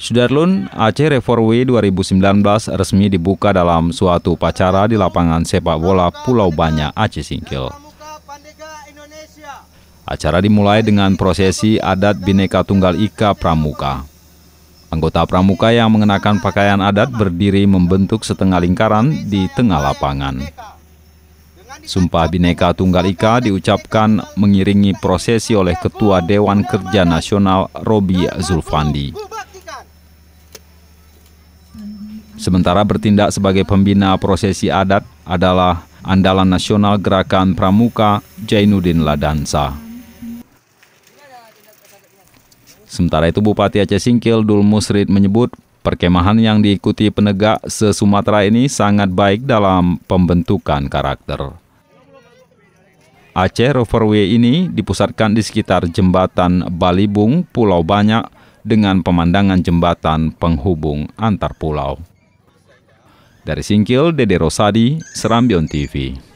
Sudarlun AC Reforwi 2019 resmi dibuka dalam suatu upacara di lapangan sepak bola Pulau Banyak Aceh Singkil. Acara dimulai dengan prosesi adat Bineka Tunggal Ika Pramuka. Anggota pramuka yang mengenakan pakaian adat berdiri membentuk setengah lingkaran di tengah lapangan. Sumpah Bineka Tunggal Ika diucapkan mengiringi prosesi oleh Ketua Dewan Kerja Nasional Robi Zulfandi. Sementara bertindak sebagai pembina prosesi adat adalah andalan nasional gerakan Pramuka Jainuddin Ladansa. Sementara itu Bupati Aceh Singkil Dul Musrid menyebut perkemahan yang diikuti penegak se-Sumatera ini sangat baik dalam pembentukan karakter. Aceh Roverway ini dipusatkan di sekitar jembatan Balibung, Pulau Banyak, dengan pemandangan jembatan penghubung antar pulau. Dari Singkil, Dede Rosadi, Serambion TV.